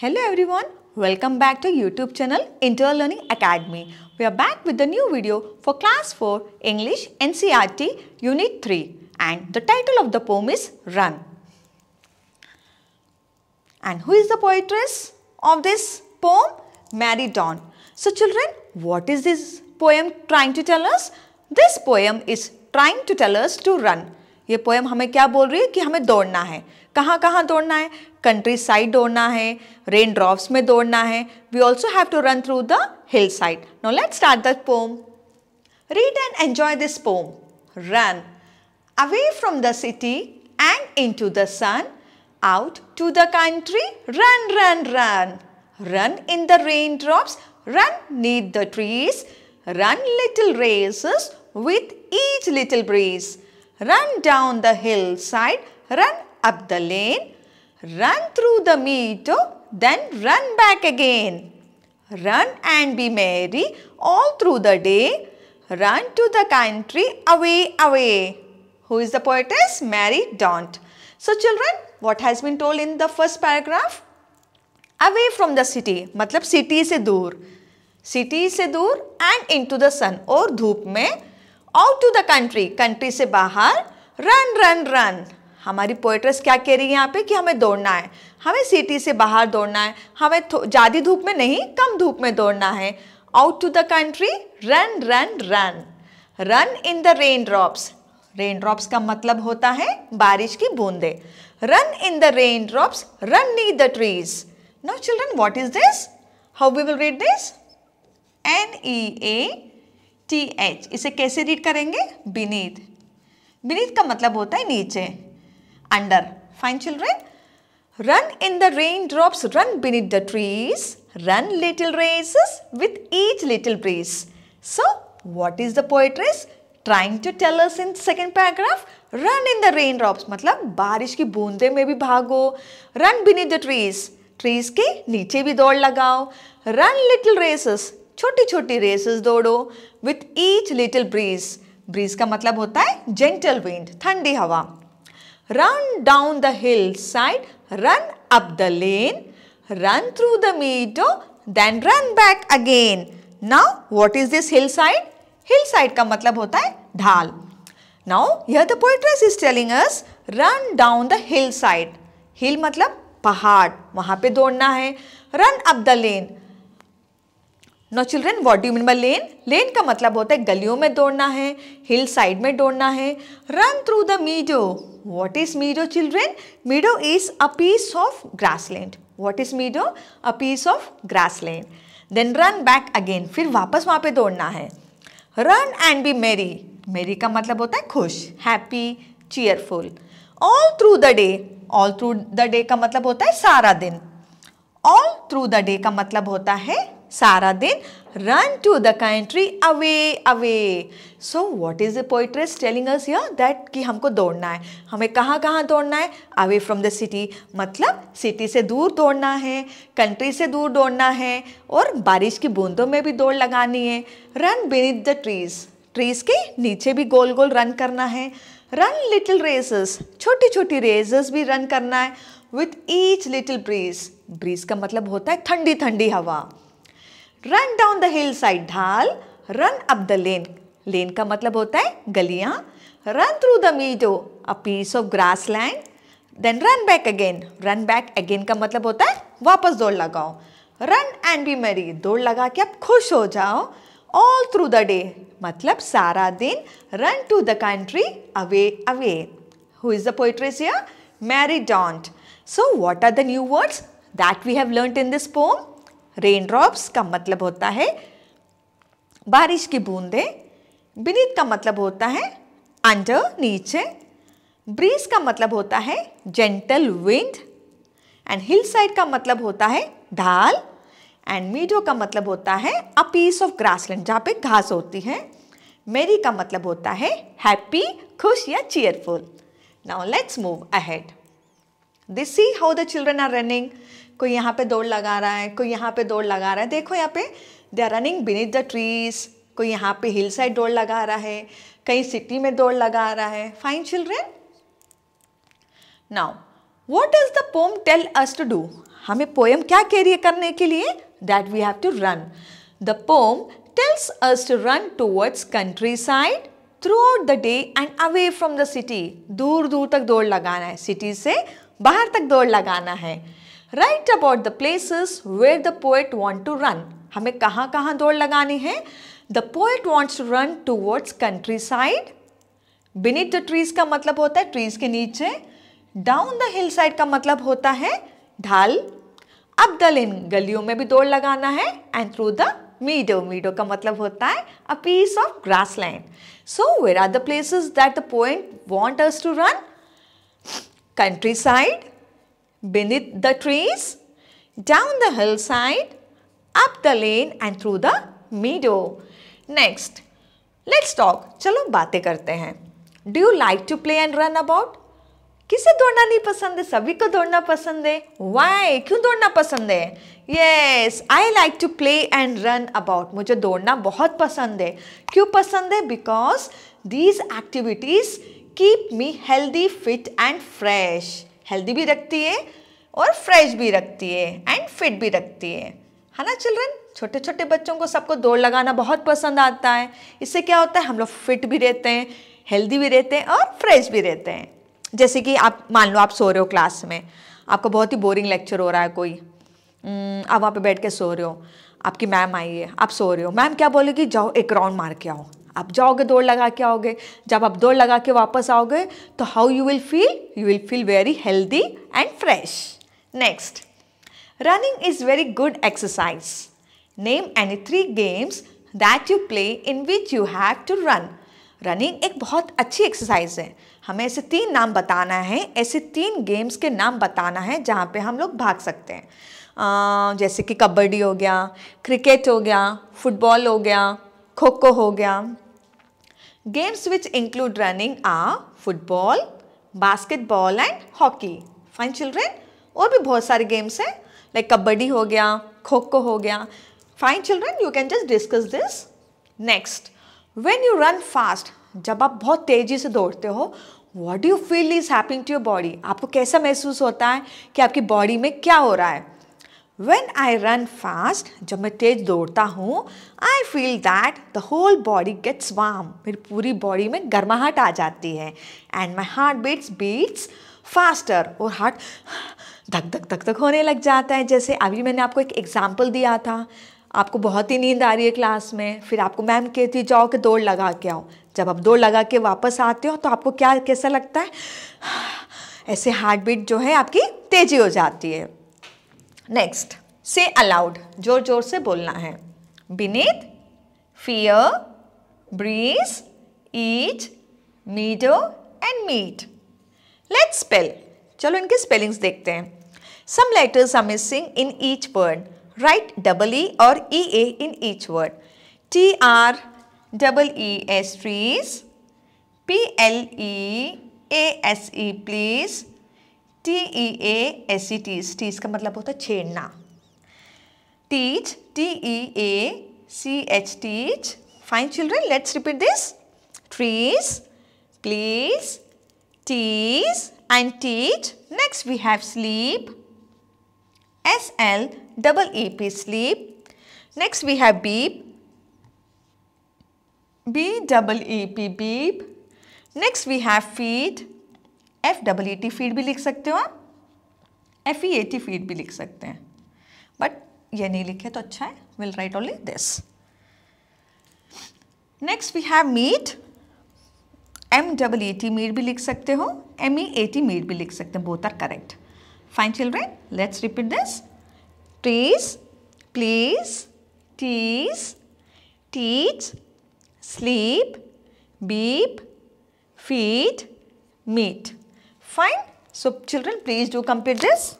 Hello everyone, welcome back to YouTube channel Interlearning Academy. We are back with the new video for class 4 English NCRT Unit 3 and the title of the poem is Run. And who is the poetress of this poem? Mary Dawn. So children, what is this poem trying to tell us? This poem is trying to tell us to run. ये poem हमें क्या बोल रही है कि हमें दौड़ना है कहाँ कहाँ दौड़ना है country side दौड़ना है रेन ड्रॉप्स में दौड़ना है we also have to run through the hill side no let start the poem read and enjoy this poem run away from the city and into the sun, out to the country, run, run, run. Run in the raindrops, run near the trees, run little races with each little breeze. Run down the hillside, run up the lane, Run through the meadow, then run back again. Run and be merry all through the day. Run to the country away, away. Who is the poetess? Mary Daunt. So children, what has been told in the first paragraph? Away from the city, मतलब city से दूर. City से दूर and into the sun और धूप में. Out to the country, country से बाहर. Run, run, run. हमारी पोएट्रेस क्या कह रही है यहाँ पे कि हमें दौड़ना है हमें सिटी से बाहर दौड़ना है हमें ज़्यादा धूप में नहीं कम धूप में दौड़ना है out to the country run run run run in the rain drops rain drops का मतलब होता है बारिश की बूंदे run in the rain drops run knee the trees now children what is this how we will read this N E A T H इसे कैसे read करेंगे बीनीत बीनीत का मतलब होता है नीचे under. Fine children? Run in the rain drops run beneath the trees, run little races with each little breeze. So, what is the poetess Trying to tell us in second paragraph, run in the rain drops matlab barish ki boonde mein bhi bhago run beneath the trees, trees ke niche bhi daud lagao run little races choti choti races daudo with each little breeze breeze ka matlab hota hai gentle wind thandi hawa run down the hillside, run up the lane, run through the meadow, then run back again. Now, what is this hillside? Hillside ka matlab hota hai dhal Now, here the poetess is telling us, run down the hillside. Hill matlab pahad wahan pe दौड़ना hai Run up the lane. No children what do mean by lane lane का मतलब होता है गलियों में दौड़ना है hill side में दौड़ना है run through the meadow what is meadow children meadow is a piece of grass land what is meadow a piece of grass land then run back again फिर वापस वहाँ पे दौड़ना है रन एंड बी मेरी मेरी का मतलब होता है खुश happy cheerful all through the day all through the day का मतलब होता है सारा दिन ऑल थ्रू द डे का मतलब होता है सारा दिन run to the country away away so what is the poetress telling us here that कि हमको दौड़ना है हमें कहाँ कहाँ दौड़ना है अवे फ्रॉम द सिटी मतलब सिटी से दूर दौड़ना है कंट्री से दूर दौड़ना है और बारिश की बूंदों में भी दौड़ लगानी है run beneath the trees trees के नीचे भी गोल गोल रन करना है रन लिटिल रेसेस छोटी छोटी रेसेस भी रन करना है with each little breeze breeze का मतलब होता है ठंडी ठंडी हवा run down the hill side ढाल run up the lane lane का मतलब होता है गलियाँ run through the meadow a piece of grass land then run back again run back again का मतलब होता है वापस दौड़ लगाओ रन एंड बी मेरी दौड़ लगा के आप खुश हो जाओ ऑल थ्रू द डे मतलब सारा दिन run to the country away away who is the poetess Mary don't so what are the new words that we have learn in this poem rain drops का मतलब होता है बारिश की बूंदे बीनीत का मतलब होता है अंडर नीचे ब्रीज का मतलब होता है gentle wind and hill side का मतलब होता है ढाल एंड मीडो का मतलब होता है अ पीस ऑफ ग्रासलैंड जहाँ पे घास होती है मेरी का मतलब होता है हैप्पी खुश या cheerful now let's move ahead this see how the children are running कोई यहाँ पे दौड़ लगा रहा है कोई यहाँ पे दौड़ लगा रहा है देखो यहाँ पे they are running beneath the trees कोई यहाँ पे हिल साइड दौड़ लगा रहा है कहीं सिटी में दौड़ लगा रहा है fine children now what is the poem tell us to do हमें पोएम क्या कह रही है करने के लिए that we have to run the poem to run towards country side throughout the day and away from the city दूर दूर तक दौड़ लगाना है सिटी से बाहर तक दौड़ लगाना है right about the places where the poet want to run हमें कहाँ कहाँ दौड़ लगानी है the poet wants to run towards country side beneath the trees का मतलब होता है ट्रीज के नीचे डाउन द हिल साइड का मतलब होता है ढाल अब दल इन गलियों में भी दौड़ लगाना है and through the meadow meadow का मतलब होता है a piece of grass land so where are the places that the poet want us to run country side beneath the trees, down the hillside, up the lane and through the meadow. Next, let's talk. चलो बातें करते हैं Do you like to play and run about? किसे दौड़ना नहीं पसंद है सभी को दौड़ना पसंद है वाई क्यों दौड़ना पसंद है yes I like to play and run about मुझे दौड़ना बहुत पसंद है क्यों पसंद है because these activities keep me healthy fit and fresh healthy भी रखती है और फ्रेश भी रखती है एंड फिट भी रखती है है ना चिल्ड्रन छोटे छोटे बच्चों को सबको दौड़ लगाना बहुत पसंद आता है इससे क्या होता है हम लोग फिट भी रहते हैं हेल्दी भी रहते हैं और फ्रेश भी रहते हैं जैसे कि आप मान लो आप सो रहे हो क्लास में आपको बहुत ही बोरिंग लेक्चर हो रहा है कोई हम्म, आप वहाँ पे बैठ के सो रहे हो आपकी मैम आई है आप सो रहे हो मैम क्या बोलेगी जाओ एक राउंड मार के आओ आप जाओगे दौड़ लगा के आओगे जब आप दौड़ लगा के वापस आओगे तो how you will feel you will feel very healthy and fresh next running is very good exercise name any three games that you play in which you have to run running एक बहुत अच्छी exercise है हमें ऐसे तीन नाम बताना है ऐसे तीन गेम्स के नाम बताना है जहाँ पे हम लोग भाग सकते हैं आ, जैसे कि कबड्डी हो गया क्रिकेट हो गया फुटबॉल हो गया खो खो हो गया Games which include running are football, basketball and hockey. Fine children? और भी बहुत सारे games हैं like कबड्डी हो गया खो खो हो गया Fine children, you can just discuss this. Next, when you run fast, जब आप बहुत तेज़ी से दौड़ते हो what do you feel is happening to your body? आपको कैसा महसूस होता है कि आपकी body में क्या हो रहा है When I run fast, जब मैं तेज दौड़ता हूँ I feel that the whole body gets warm मेरी पूरी बॉडी में गर्माहट आ जाती है and my heart beats beats faster और हार्ट धक धक धक धक होने लग जाता है जैसे अभी मैंने आपको एक एग्जाम्पल दिया था आपको बहुत ही नींद आ रही है क्लास में फिर आपको मैम कहती जाओ कि दौड़ लगा के आओ जब आप दौड़ लगा के वापस आते हो तो आपको क्या कैसा लगता है ऐसे हार्ट बीट जो है आपकी तेज़ी हो जाती है नेक्स्ट से अलाउड जोर जोर से बोलना है beneath fear breeze each meadow and meet let spell चलो इनके स्पेलिंग्स देखते हैं some letters are missing in each word right double E और E A in each word T R double E S trees P L E A S E please T E A S C tease tease का मतलब होता है छेड़ना teach T E A C H teach fine children let's repeat this trees please tease and teach next we have sleep S L double E P sleep next we have beep B double E P beep next we have feet F double E T feat भी लिख सकते हो आप F E A T feat भी लिख सकते हैं but ये नहीं लिखे तो अच्छा है will write only this next we have meet M double E T meet भी लिख सकते हो M E A T meet भी लिख सकते हैं both are correct fine children let's repeat this trees please tease teach sleep beep feet meet Fine. So children, please do complete this.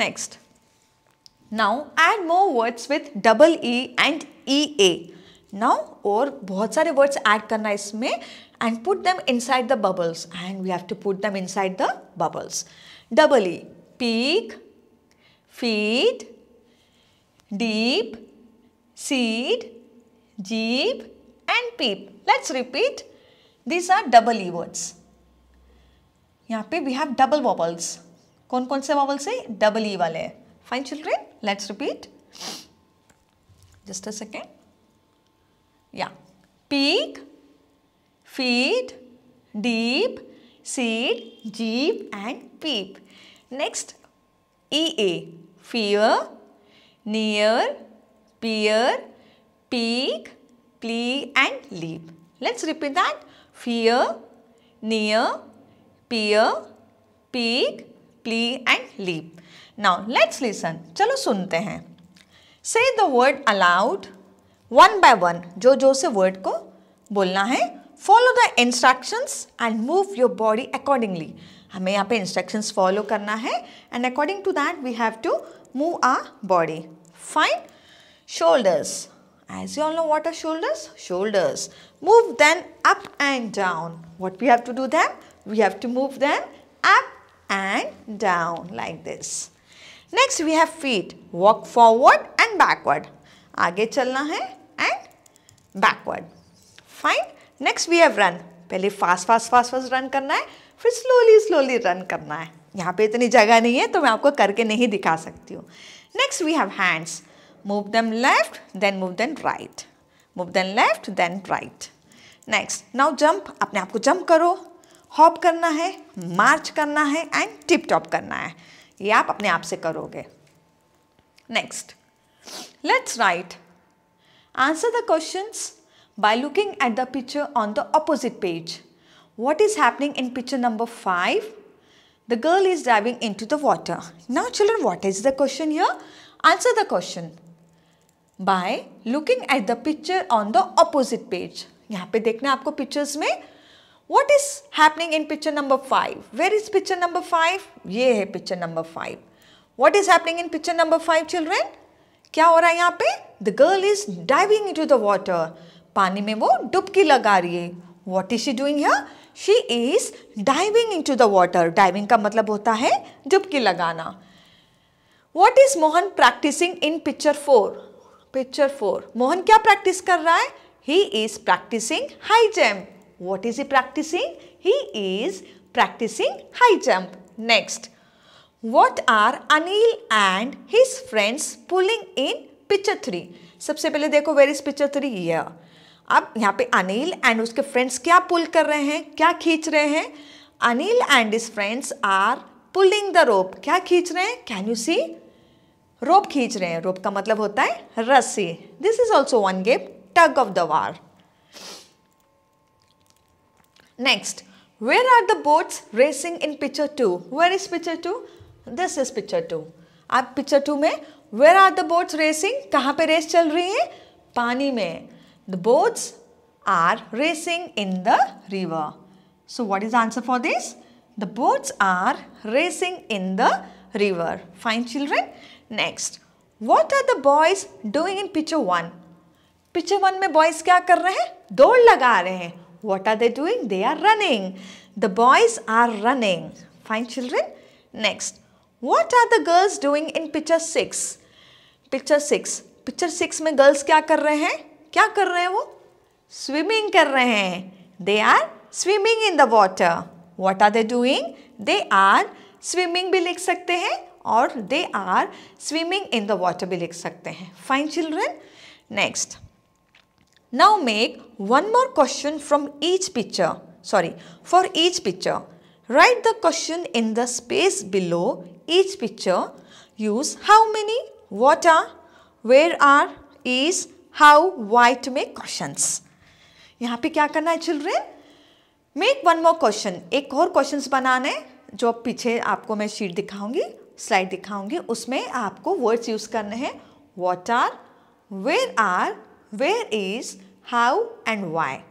Next. Now add more words with double E and EA. Now or, बहुत सारे words add करना इसमें and put them inside the bubbles and we have to put them inside the bubbles. Double E. Peak, feed, deep, seed, jeep and peep. Let's repeat. These are double E words. यहाँ पे we have double vowels कौन कौन से vowels है double E वाले fine children let's repeat just a second. Yeah. Peak, feed, deep, seed, jeep and peep. Next, EA. Fear, near, peer, peak, plea and leap. Let's repeat that. Fear, near, peer, peak, plea and leap. Now let's listen. चलो सुनते हैं Say the word aloud one by one. जो जो से word को बोलना है Follow the instructions and move your body accordingly. हमें यहाँ पे instructions follow करना है and according to that we have to move our body. Fine. Shoulders. As you all know what are shoulders? Shoulders. Move then up and down. What we have to do then? We have to move them up and down like this. Next we have feet. Walk forward and backward. aage chalna hai and backward fine next we have run pehle fast fast fast fast run karna hai फिर slowly slowly run करना है यहाँ पे इतनी जगह नहीं है तो मैं आपको करके नहीं दिखा सकती हूँ next we have hands move them left then move them right move them left then right next now jump अपने आप को jump करो हॉप करना है मार्च करना है एंड टिप टॉप करना है ये आप अपने आप से करोगे next let's write answer the question by looking at the picture on the opposite page what is happening in picture number five the girl is diving into the water now children what is the question your answer the question by looking at the picture on the opposite page यहाँ पे देखना आपको pictures में what is happening in picture number five where is picture number five ये है picture number five what is happening in picture number five children क्या हो रहा है यहाँ पे the girl is diving into the water पानी में वो डुबकी लगा रही है what is she doing she is diving into the water diving का मतलब होता है डुबकी लगाना what is Mohan practising in picture four picture four Mohan क्या प्रैक्टिस कर रहा है he is practising high jump What is he practicing? He is practicing high jump. Next, what are Anil and his friends pulling in picture three सबसे पहले देखो where is picture three ये अब यहाँ पे अनिल एंड उसके फ्रेंड्स क्या पुल कर रहे हैं क्या खींच रहे हैं Anil and his friends are pulling the rope क्या खींच रहे हैं कैन यू सी रोप खींच रहे हैं रोप का मतलब होता है रस्सी this is also one game tug of the war Next, where are the boats racing in picture 2? Where is picture 2? This is picture 2. Aap picture 2 mein, where are the boats racing? Kahan pe race chal rahi hai? Pani mein. The boats are racing in the river. So what is the answer for this? The boats are racing in the river. Fine children. Next, what are the boys doing in picture 1? Picture 1 में boys क्या कर रहे हैं दौड़ लगा रहे हैं What are they doing? They are running. The boys are running. Fine children. Next. What are the girls doing in picture 6? Picture 6. Picture 6 mein girls kya kar rahe hain kya kar rahe hain wo swimming kar rahe hain they are swimming in the water what are they doing they are swimming bhi likh sakte hain और they are swimming in the water भी लिख सकते हैं fine children next Now make one more question from each picture. Sorry, for each picture. Write the question in the space below each picture. Use how many, what are, where are, is, how, why to make questions. यहाँ पे क्या करना है children make one more question एक और question बनाने जो पीछे आपको मैं शीट दिखाऊंगी स्लाइड दिखाऊंगी उसमें आपको वर्ड्स यूज करने हैं what are where are where is, how and why.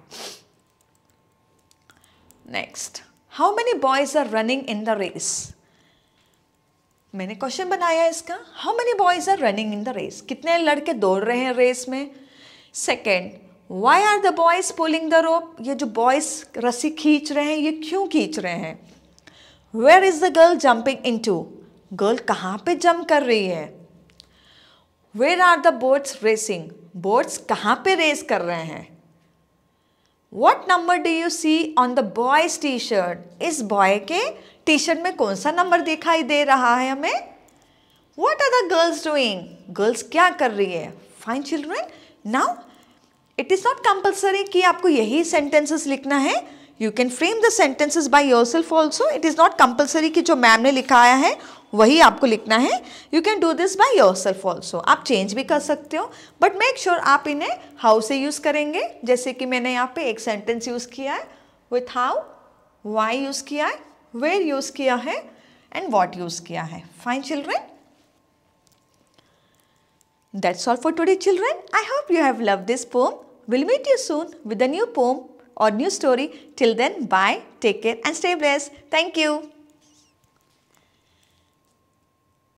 Next, how many boys are running in the race? मैंने क्वेश्चन बनाया इसका how many boys are running in the race कितने लड़के दौड़ रहे हैं रेस में second why are the boys pulling the rope ये जो बॉयज रस्सी खींच रहे हैं ये क्यों खींच रहे हैं where is the girl jumping into girl कहाँ पे जंप कर रही है where are the boats racing boards कहाँ पे रेस कर रहे हैं what number do you see on the boys T shirt इस बॉय के टी शर्ट में कौन सा नंबर दिखाई दे रहा है हमें what are the girls doing girls क्या कर रही है fine children now it is not compulsory कि आपको यही सेंटेंसेस लिखना है you can frame the sentences by yourself also it is not compulsory कि जो मैम ने लिखाया है वही आपको लिखना है you can do this by yourself also आप चेंज भी कर सकते हो बट मेक श्योर आप इन्हें हाउ से यूज करेंगे जैसे कि मैंने यहाँ पे एक सेंटेंस यूज किया है विथ हाउ वाई यूज किया है वेर यूज किया है एंड वॉट यूज किया है fine children that's all for today children I hope you have love this poem will meet you soon with new poem और new story till then bye take care and stay bless thank you